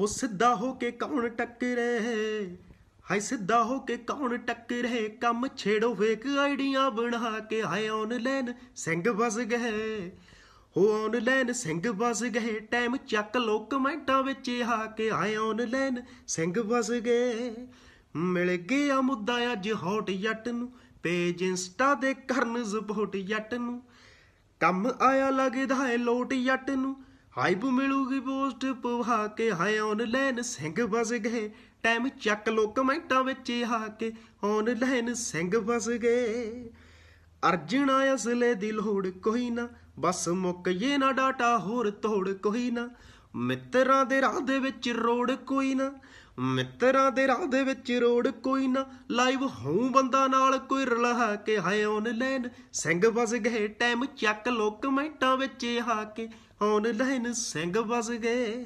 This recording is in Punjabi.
ਹੋ ਸਿੱਧਾ ਹੋ ਕੇ ਕੌਣ ਟੱਕਰੇ ਹਾਏ ਸਿੱਧਾ ਹੋ ਕੇ ਕੌਣ ਟੱਕਰੇ ਕੰਮ ਛੇੜੋ ਵੇਖ ਆਈਡੀਆਂ ਬਣਾ ਕੇ ਆਏ ਆਨਲਾਈਨ ਸਿੰਘ ਵਸ ਗਏ ਹੋ ਆਨਲਾਈਨ ਸਿੰਘ ਵਸ ਗਏ ਟਾਈਮ ਚੱਕ ਲੋ ਕਮੈਂਟਾਂ ਵਿੱਚ ਆ ਕੇ ਆਏ ਆਨਲਾਈਨ ਸਿੰਘ ਵਸ ਗਏ ਮਿਲ ਗਿਆ ਮੁੱਦਾ ਅੱਜ ਹੌਟ ਜੱਟ ਨੂੰ ਪੇਜ ਇੰਸਟਾ ਦੇ ਕਰਨ ਸਪੋਰਟ ਜੱਟ ਨੂੰ ਕੰਮ ਆਇਆ ਲੱਗਦਾ ਏ ਲੋਟ ਜੱਟ ਨੂੰ ਹਾਈਬ ਮਿਲੂਗੀ ਪੋਸਟ ਪਵਾ ਕੇ ਹਾਏ ਆਨਲਾਈਨ ਸਿੰਘ ਵਸ ਗਏ ਟਾਈਮ ਚੱਕ ਲੋ ਕਮੈਂਟਾਂ ਵਿੱਚ ਆ ਕੇ ਆਨਲਾਈਨ ਸਿੰਘ ਵਸ ਗਏ ਅਰਜਣਾ ਅਸਲੇ ਦਿਲ ਹੋੜ ਕੋਈ ਨਾ ਬਸ ਮੁੱਕ ਜੇ ਨਾ ਡਾਟਾ ਹੋਰ ਤੋੜ ਕੋਈ ਨਾ ਮਿੱਤਰਾਂ ਦੇ ਰਾਹ ਦੇ ਵਿੱਚ ਰੋੜ ਕੋਈ ਨਾ ਮਿੱਤਰਾਂ ਦੇ ਰਾਹ ਦੇ ਵਿੱਚ ਰੋੜ ਕੋਈ ਨਾ ਲਾਈਵ ਹੂੰ ਬੰਦਾ ਨਾਲ ਕੋਈ ਰਲਾ ਕੇ ਹਾਏ ਆਨਲਾਈਨ ਸਿੰਘ ਵਸ ਗਏ ਟਾਈਮ ਚੱਕ ਲੋ ਕਮੈਂਟਾਂ ਵਿੱਚ ਆ ਕੇ ਆਨਲਾਈਨ ਸਿੰਘ ਵਸ ਗਏ